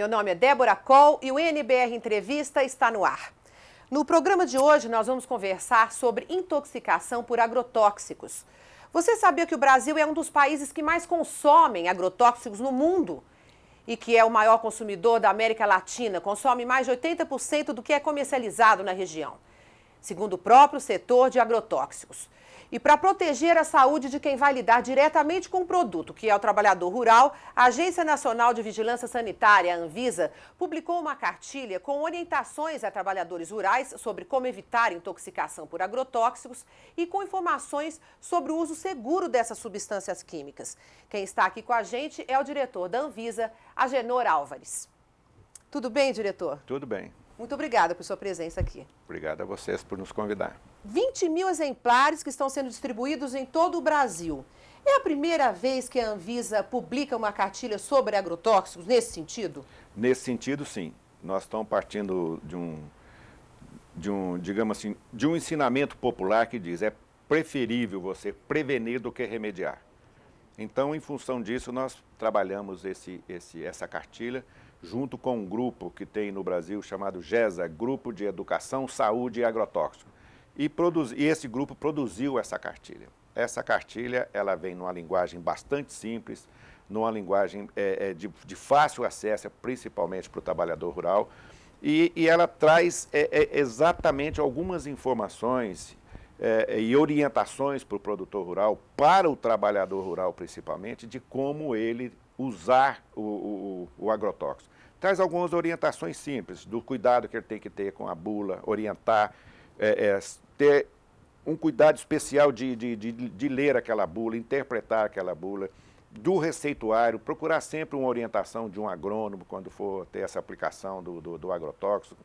Meu nome é Débora Coll e o NBR Entrevista está no ar. No programa de hoje, nós vamos conversar sobre intoxicação por agrotóxicos. Você sabia que o Brasil é um dos países que mais consomem agrotóxicos no mundo e que é o maior consumidor da América Latina? Consome mais de 80% do que é comercializado na região, segundo o próprio setor de agrotóxicos. E para proteger a saúde de quem vai lidar diretamente com o produto, que é o trabalhador rural, a Agência Nacional de Vigilância Sanitária, Anvisa, publicou uma cartilha com orientações a trabalhadores rurais sobre como evitar intoxicação por agrotóxicos e com informações sobre o uso seguro dessas substâncias químicas. Quem está aqui com a gente é o diretor da Anvisa, Agenor Álvares. Tudo bem, diretor? Tudo bem. Muito obrigada por sua presença aqui. Obrigado a vocês por nos convidar. 20 mil exemplares que estão sendo distribuídos em todo o Brasil. É a primeira vez que a Anvisa publica uma cartilha sobre agrotóxicos nesse sentido? Nesse sentido, sim. Nós estamos partindo de um, de um, digamos assim, de um ensinamento popular que diz é preferível você prevenir do que remediar. Então, em função disso, nós trabalhamos esse, esse, essa cartilha junto com um grupo que tem no Brasil chamado GESA, Grupo de Educação, Saúde e Agrotóxico e, e esse grupo produziu essa cartilha. Essa cartilha ela vem numa linguagem bastante simples, numa linguagem é, é, de, de, fácil acesso, principalmente para o trabalhador rural, e, e ela traz é, é, exatamente algumas informações é, e orientações para o produtor rural, para o trabalhador rural principalmente, de como ele usar o, o, o agrotóxico. Traz algumas orientações simples, do cuidado que ele tem que ter com a bula, orientar é, é, ter um cuidado especial de, de, de, de ler aquela bula, interpretar aquela bula, do receituário, procurar sempre uma orientação de um agrônomo quando for ter essa aplicação do, do, do agrotóxico.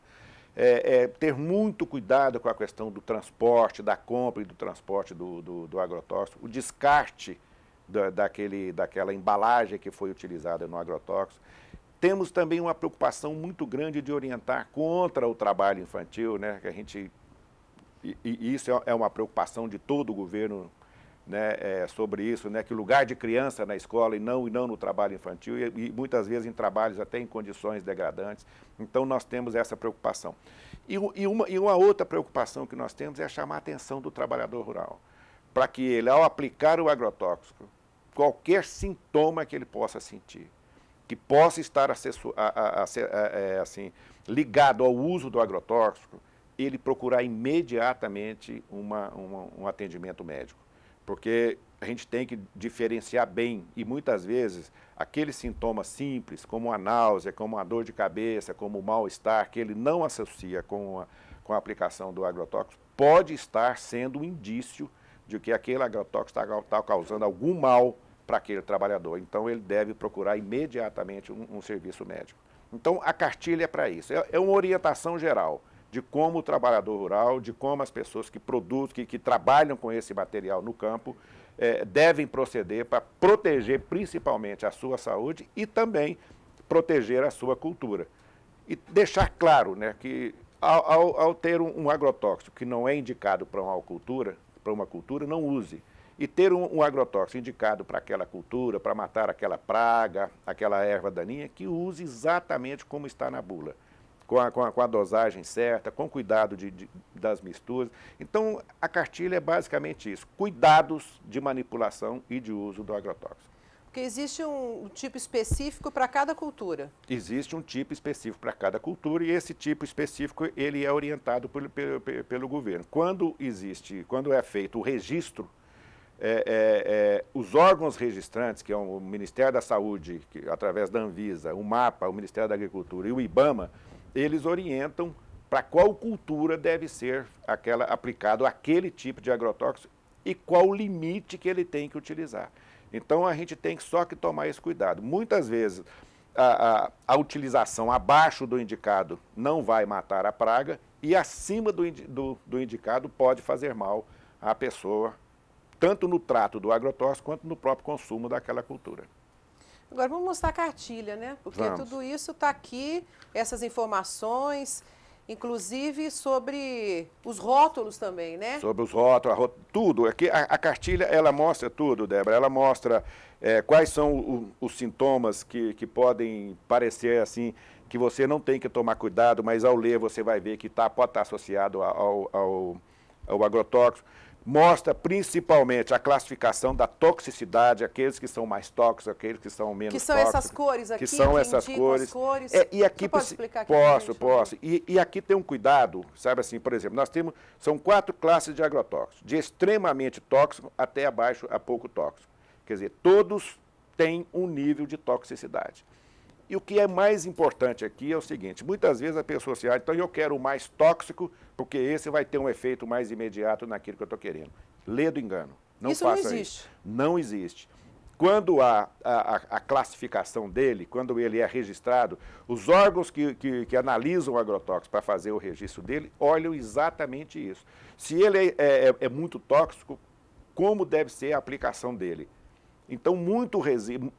É, é, ter muito cuidado com a questão do transporte, da compra e do transporte do, do, do agrotóxico, o descarte da, daquele, daquela embalagem que foi utilizada no agrotóxico. Temos também uma preocupação muito grande de orientar contra o trabalho infantil, né, que a gente e, e isso é, é uma preocupação de todo o governo né, é, sobre isso, né, que o lugar de criança na escola e não, e não no trabalho infantil, e, e, muitas vezes em trabalhos até em condições degradantes. Então, nós temos essa preocupação. E, e, uma, e uma outra preocupação que nós temos é chamar a atenção do trabalhador rural, para que ele, ao aplicar o agrotóxico, qualquer sintoma que ele possa sentir, que possa estar acesso, a, a, a, é, assim, ligado ao uso do agrotóxico, ele procurar imediatamente uma, uma, um atendimento médico. Porque a gente tem que diferenciar bem e muitas vezes aqueles sintomas simples, como a náusea, como a dor de cabeça, como o mal-estar, que ele não associa com a, com a aplicação do agrotóxico, pode estar sendo um indício de que aquele agrotóxico está, causando algum mal para aquele trabalhador. Então, ele deve procurar imediatamente um, um serviço médico. Então, a cartilha é para isso, é, é uma orientação geral de como o trabalhador rural, de como as pessoas que produzem, que, que trabalham com esse material no campo, eh, devem proceder para proteger principalmente a sua saúde e também proteger a sua cultura. E deixar claro né, que ao, ao, ao ter um, um, agrotóxico que não é indicado para uma cultura, para uma cultura, não use. E ter um, um agrotóxico indicado para aquela cultura, para matar aquela praga, aquela erva daninha, que use exatamente como está na bula com a, com a, com a dosagem certa, com cuidado de, de, das misturas. Então, a cartilha é basicamente isso: cuidados de manipulação e de uso do agrotóxico. Porque existe um tipo específico para cada cultura. Existe um tipo específico para cada cultura e esse tipo específico ele é orientado pelo, pelo, pelo governo. Quando existe, quando é feito o registro, é, é, é, os órgãos registrantes, que é o Ministério da Saúde, que, através da Anvisa, o MAPA, o Ministério da Agricultura e o IBAMA, eles orientam para qual cultura deve ser aquela aplicado aquele tipo de agrotóxico e qual o limite que ele tem que utilizar. Então a gente tem só que tomar esse cuidado. Muitas vezes a, a, a utilização abaixo do indicado não vai matar a praga e acima do, do, do indicado pode fazer mal à pessoa, tanto no trato do agrotóxico quanto no próprio consumo daquela cultura. Agora vamos mostrar a cartilha, né? Porque vamos. tudo isso está aqui, essas informações, inclusive sobre os rótulos também, né? Sobre os rótulos, tudo. Aqui a, a, cartilha ela mostra tudo, Débora. Ela mostra é, quais são o, os sintomas que, que podem parecer assim que você não tem que tomar cuidado, mas ao ler você vai ver que tá, pode estar tá associado ao, ao, ao agrotóxico mostra principalmente a classificação da toxicidade, aqueles que são mais tóxicos, aqueles que são menos tóxicos. Que são tóxicos, essas cores aqui, que são que essas cores. cores. É, e aqui pode explicar aqui Posso, posso. E, e, aqui tem um cuidado, sabe assim, por exemplo, nós temos, são quatro classes de agrotóxicos, de extremamente tóxico até abaixo a pouco tóxico. Quer dizer, todos têm um nível de toxicidade. E o que é mais importante aqui é o seguinte: muitas vezes a pessoa se acha, então eu quero o mais tóxico, porque esse vai ter um efeito mais imediato naquilo que eu estou querendo. Lê do engano. Não isso faça não existe. Isso. Não existe. Quando há a, a, a, classificação dele, quando ele é registrado, os órgãos que, que, que analisam o agrotóxico para fazer o registro dele olham exatamente isso. Se ele é, é, é muito tóxico, como deve ser a aplicação dele? Então, muito,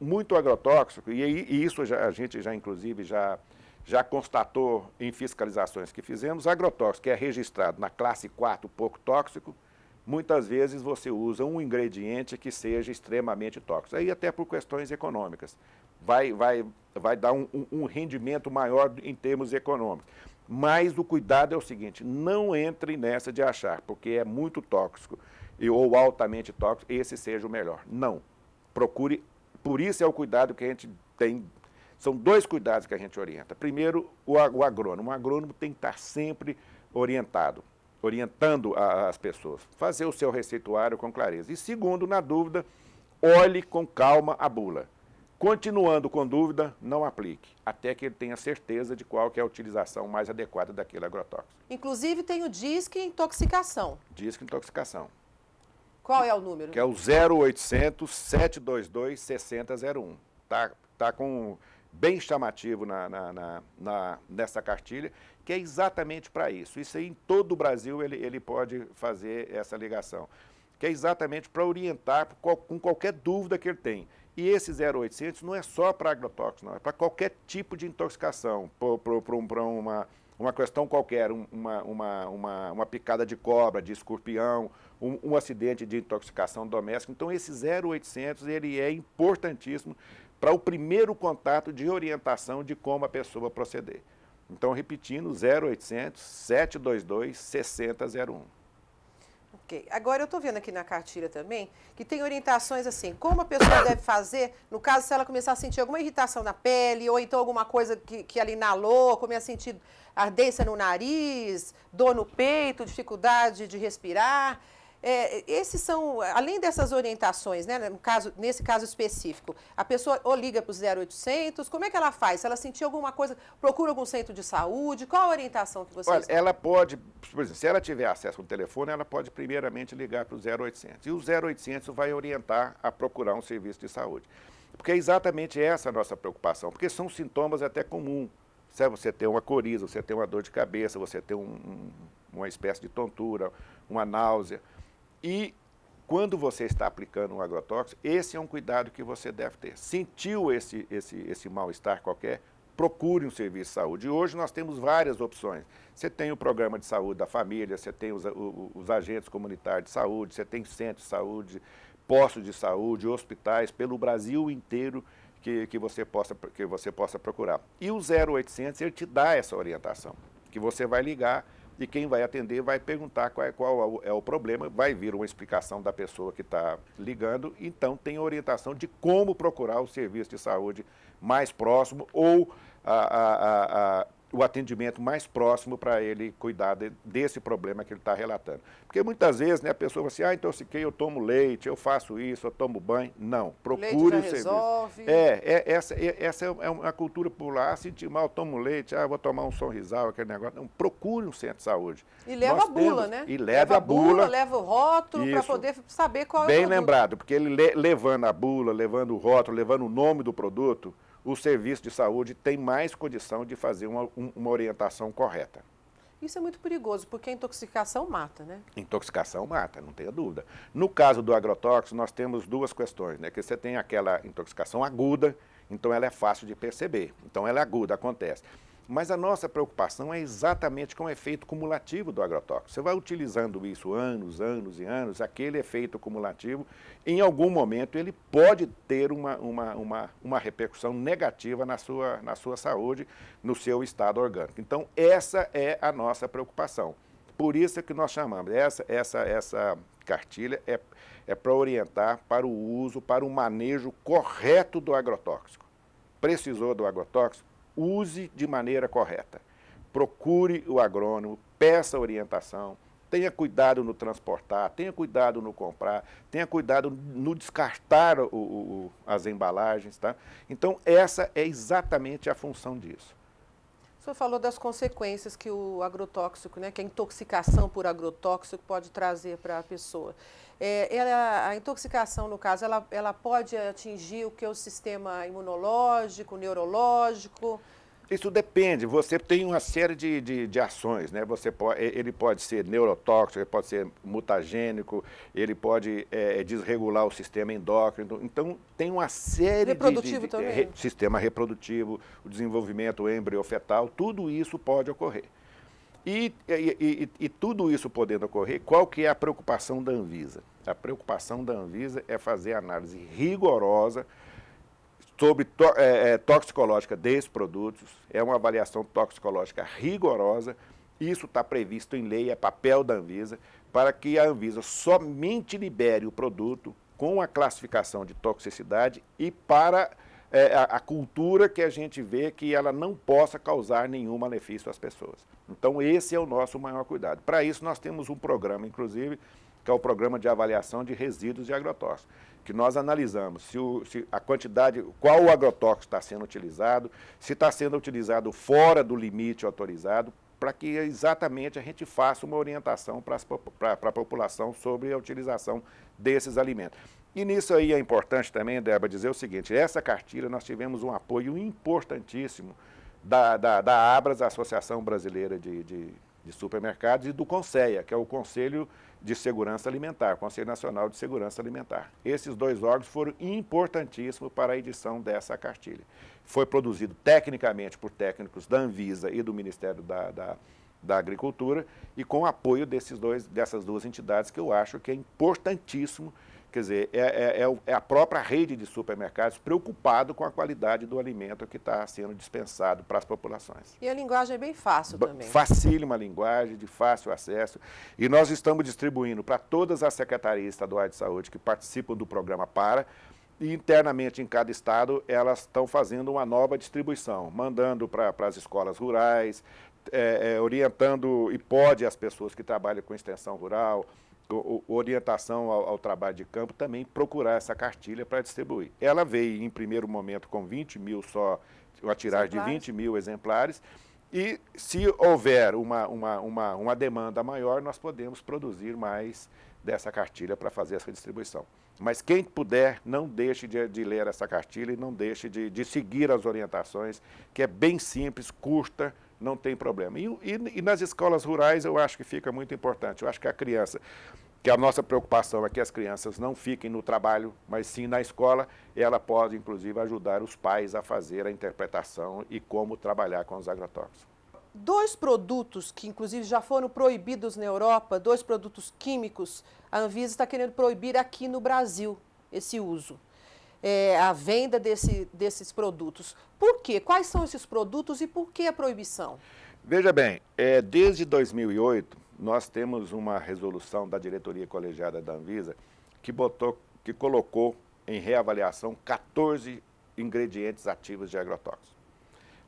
muito agrotóxico, e, e isso já, a gente já, inclusive, já, já constatou em fiscalizações que fizemos, agrotóxico que é registrado na classe 4 pouco tóxico, muitas vezes você usa um ingrediente que seja extremamente tóxico. Aí até por questões econômicas. Vai, vai, vai dar um, um rendimento maior em termos econômicos. Mas o cuidado é o seguinte, não entre nessa de achar, porque é muito tóxico ou altamente tóxico, esse seja o melhor. Não procure, por isso é o cuidado que a gente tem. São dois cuidados que a gente orienta. Primeiro, o, o agrônomo. O agrônomo tem que estar sempre orientado, orientando a, as pessoas. Fazer o seu receituário com clareza. E segundo, na dúvida, olhe com calma a bula. Continuando com dúvida, não aplique, até que ele tenha certeza de qual é a utilização mais adequada daquele agrotóxico. Inclusive tem o disque intoxicação. Disque intoxicação. Qual é o número? Que é o 0800 722 6001. Tá, tá com bem chamativo na, na, na, na nessa cartilha, que é exatamente para isso. Isso aí, em todo o Brasil, ele, ele pode fazer essa ligação. Que é exatamente para orientar qual, com qualquer dúvida que ele tem. E esse 0800 não é só para agrotóxico, não. É para qualquer tipo de intoxicação, para uma uma questão qualquer, uma, uma, uma, uma picada de cobra, de escorpião, um, um, acidente de intoxicação doméstica. Então, esse 0800 ele é importantíssimo para o primeiro contato de orientação de como a pessoa proceder. Então, repetindo, 0800 722 6001. Ok. Agora eu estou vendo aqui na cartilha também que tem orientações assim, como a pessoa deve fazer, no caso, se ela começar a sentir alguma irritação na pele, ou então alguma coisa que, que ela inalou, começa a sentir ardência no nariz, dor no peito, dificuldade de respirar. É, esses são, além dessas orientações, né, no caso, nesse caso específico, a pessoa ou liga para o 0800, como é que ela faz? Se ela sentir alguma coisa, procura algum centro de saúde, qual a orientação que vocês ela pode, por exemplo, se ela tiver acesso ao telefone, ela pode primeiramente ligar para o 0800. E o 0800 vai orientar a procurar um serviço de saúde. Porque é exatamente essa a nossa preocupação, porque são sintomas até comuns. Se você tem uma coriza, você tem uma dor de cabeça, você tem um, um, uma espécie de tontura, uma náusea e quando você está aplicando um agrotóxico, esse é um cuidado que você deve ter. Sentiu esse, esse, esse mal-estar qualquer? Procure um serviço de saúde. E hoje nós temos várias opções. Você tem o programa de saúde da família, você tem os, os, agentes comunitários de saúde, você tem centros de saúde, postos de saúde, hospitais pelo Brasil inteiro que, que, você, possa, que você possa procurar. E o 0800 ele te dá essa orientação, que você vai ligar e quem vai atender vai perguntar qual é, qual é o é problema, vai vir uma explicação da pessoa que está ligando, então tem orientação de como procurar o serviço de saúde mais próximo ou a, a, a, o atendimento mais próximo para ele cuidar de, desse problema que ele está relatando. Porque muitas vezes né, a pessoa fala assim, ah, então que eu tomo leite, eu faço isso, eu tomo banho. Não, procure leite o resolve. É, é, essa, é, essa é, é uma cultura popular, ah, sentir mal, tomo leite, ah, vou tomar um sorrisal, aquele negócio. Não, procure um centro de saúde. E leva Nós a bula, temos, né? E leva, leva a bula, bula. Leva o rótulo para poder saber qual é o Bem lembrado, porque ele le, levando a bula, levando o rótulo, levando o nome do produto, o serviço de saúde tem mais condição de fazer uma, uma orientação correta. Isso é muito perigoso, porque a intoxicação mata, né? Intoxicação mata, não tenha dúvida. No caso do agrotóxico, nós temos duas questões, né? Que você tem aquela intoxicação aguda, então ela é fácil de perceber. Então ela é aguda, acontece. Mas a nossa preocupação é exatamente com o efeito cumulativo do agrotóxico. Você vai utilizando isso anos, anos e anos, aquele efeito cumulativo, em algum momento ele pode ter uma, uma, uma, uma repercussão negativa na sua, na sua saúde, no seu estado orgânico. Então, essa é a nossa preocupação. Por isso é que nós chamamos, essa, essa, essa cartilha é, é para orientar para o uso, para o manejo correto do agrotóxico. Precisou do agrotóxico? use de maneira correta. Procure o agrônomo, peça orientação, tenha cuidado no transportar, tenha cuidado no comprar, tenha cuidado no descartar o, o, as embalagens. Tá? Então, essa é exatamente a função disso senhor falou das consequências que o agrotóxico, né, que a intoxicação por agrotóxico pode trazer para a pessoa. É, ela, a intoxicação, no caso, ela, ela pode atingir o que é o sistema imunológico, neurológico? Isso depende. Você tem uma série de, de, de ações, né? Você pode, ele pode ser neurotóxico, ele pode ser mutagênico, ele pode é, é desregular o sistema endócrino. Então, tem uma série reprodutivo de... Reprodutivo também? Re, sistema reprodutivo, o desenvolvimento o fetal, tudo isso pode ocorrer. E, e, e, e, tudo isso podendo ocorrer, qual que é a preocupação da Anvisa? A preocupação da Anvisa é fazer análise rigorosa sobre to, é, é, toxicológica desses produtos, é uma avaliação toxicológica rigorosa, isso está previsto em lei, é papel da Anvisa, para que a Anvisa somente libere o produto com a classificação de toxicidade e para é, a, a, cultura que a gente vê que ela não possa causar nenhum malefício às pessoas. Então, esse é o nosso maior cuidado. Para isso, nós temos um programa, inclusive, que é o Programa de Avaliação de Resíduos de Agrotóxicos, que nós analisamos se, o, se a quantidade, qual o agrotóxico está sendo utilizado, se está sendo utilizado fora do limite autorizado, para que exatamente a gente faça uma orientação para a população sobre a utilização desses alimentos. E nisso aí é importante também, Débora, dizer o seguinte: essa cartilha nós tivemos um apoio importantíssimo da, da, da Abras, a Associação Brasileira de, de, de, Supermercados, e do CONSEA, que é o Conselho de Segurança Alimentar, Conselho Nacional de Segurança Alimentar. Esses dois órgãos foram importantíssimos para a edição dessa cartilha. Foi produzido tecnicamente por técnicos da Anvisa e do Ministério da, da da Agricultura e com apoio desses dois, dessas duas entidades que eu acho que é importantíssimo Quer dizer, é, é, é, é, a própria rede de supermercados preocupado com a qualidade do alimento que está sendo dispensado para as populações. E a linguagem é bem fácil também. Facílima linguagem, de fácil acesso. E nós estamos distribuindo para todas as secretarias estaduais de saúde que participam do programa PARA, e internamente em cada estado elas estão fazendo uma nova distribuição, mandando para as escolas rurais, é, é, orientando e pode as pessoas que trabalham com extensão rural, o, orientação ao, ao, trabalho de campo também procurar essa cartilha para distribuir. Ela veio, em primeiro momento, com 20 mil só, a tiragem de 20 mil exemplares. E se houver uma, uma, uma, uma demanda maior, nós podemos produzir mais dessa cartilha para fazer essa distribuição. Mas quem puder, não deixe de, de ler essa cartilha e não deixe de, de seguir as orientações, que é bem simples, curta, não tem problema. E, e, e nas escolas rurais eu acho que fica muito importante. Eu acho que a criança que a nossa preocupação é que as crianças não fiquem no trabalho, mas sim na escola, ela pode, inclusive, ajudar os pais a fazer a interpretação e como trabalhar com os agrotóxicos. Dois produtos que, inclusive, já foram proibidos na Europa, dois produtos químicos, a Anvisa está querendo proibir aqui no Brasil esse uso é, a venda desse, desses produtos. Por quê? Quais são esses produtos e por que a proibição? Veja bem, é, desde 2008 nós temos uma resolução da diretoria colegiada da Anvisa que, botou, que colocou em reavaliação 14 ingredientes ativos de agrotóxicos.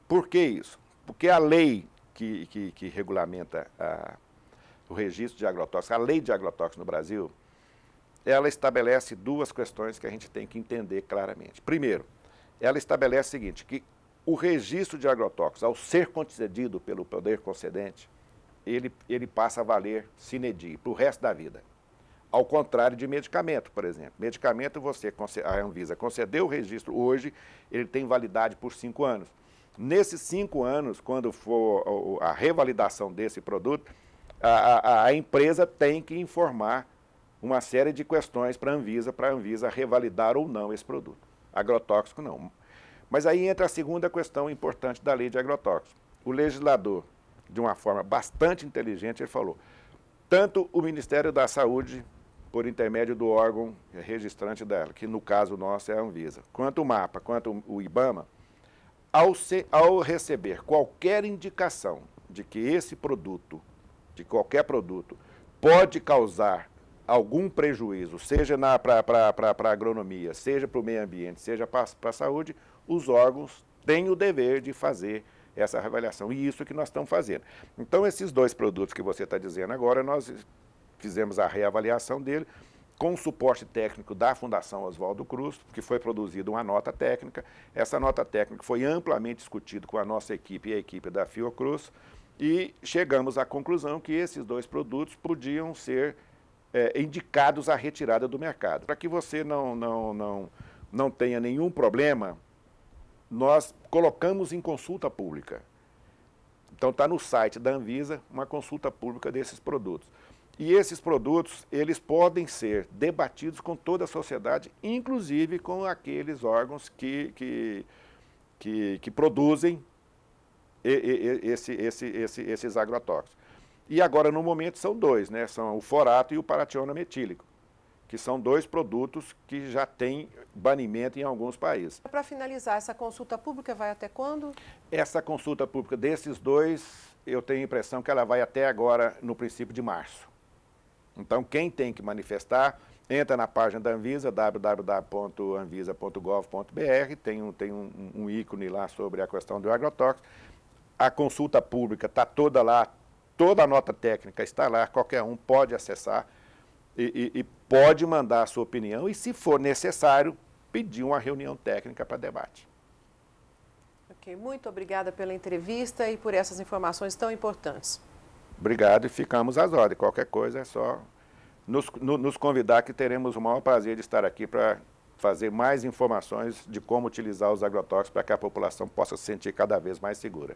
Por que isso? Porque a lei que, que, que regulamenta a, o registro de agrotóxicos, a lei de agrotóxicos no Brasil, ela estabelece duas questões que a gente tem que entender claramente. Primeiro, ela estabelece o seguinte, que o registro de agrotóxicos, ao ser concedido pelo poder concedente, ele, ele passa a valer die para o resto da vida. Ao contrário de medicamento, por exemplo. Medicamento, você, a Anvisa concedeu o registro hoje, ele tem validade por cinco anos. Nesses cinco anos, quando for a revalidação desse produto, a, a, a empresa tem que informar uma série de questões para a Anvisa, para a Anvisa revalidar ou não esse produto. Agrotóxico não. Mas aí entra a segunda questão importante da lei de agrotóxico. O legislador, de uma forma bastante inteligente, ele falou: tanto o Ministério da Saúde, por intermédio do órgão registrante dela, que no caso nosso é a Anvisa, quanto o MAPA, quanto o IBAMA, ao, ao receber qualquer indicação de que esse produto, de qualquer produto, pode causar algum prejuízo, seja para a agronomia, seja para o meio ambiente, seja para a saúde, os órgãos têm o dever de fazer essa avaliação. E isso que nós estamos fazendo. Então, esses dois produtos que você está dizendo agora, nós fizemos a reavaliação dele com o suporte técnico da Fundação Oswaldo Cruz, que foi produzida uma nota técnica. Essa nota técnica foi amplamente discutida com a nossa equipe e a equipe da Fiocruz e chegamos à conclusão que esses dois produtos podiam ser é, indicados à retirada do mercado. Para que você não, não, não, não tenha nenhum problema, nós colocamos em consulta pública. Então está no site da Anvisa uma consulta pública desses produtos. E esses produtos, eles podem ser debatidos com toda a sociedade, inclusive com aqueles órgãos que, que, que, que produzem esse, esse, esse, esses agrotóxicos. E agora, no momento, são dois, né? São o forato e o parationa metílico, que são dois produtos que já têm banimento em alguns países. Para finalizar, essa consulta pública vai até quando? Essa consulta pública desses dois, eu tenho a impressão que ela vai até agora, no princípio de março. Então, quem tem que manifestar, entra na página da Anvisa, www.anvisa.gov.br, tem, um, tem um, um ícone lá sobre a questão do agrotóxico. A consulta pública está toda lá, Toda a nota técnica está lá, qualquer um pode acessar e, e, e pode mandar a sua opinião e, se for necessário, pedir uma reunião técnica para debate. Ok, muito obrigada pela entrevista e por essas informações tão importantes. Obrigado e ficamos às ordens. Qualquer coisa é só nos, no, nos convidar que teremos o maior prazer de estar aqui para fazer mais informações de como utilizar os agrotóxicos para que a população possa se sentir cada vez mais segura.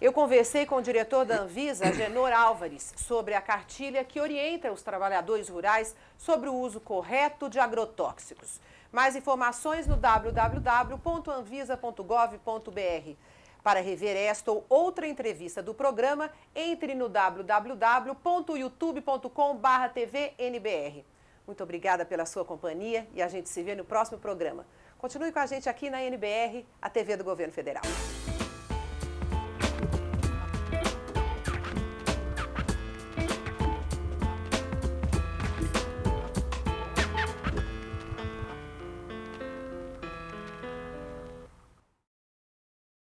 Eu conversei com o diretor da Anvisa, Genor Álvares, sobre a cartilha que orienta os trabalhadores rurais sobre o uso correto de agrotóxicos. Mais informações no www.anvisa.gov.br. Para rever esta ou outra entrevista do programa, entre no www.youtube.com/tvnbr. Muito obrigada pela sua companhia e a gente se vê no próximo programa. Continue com a gente aqui na NBR, a TV do Governo Federal.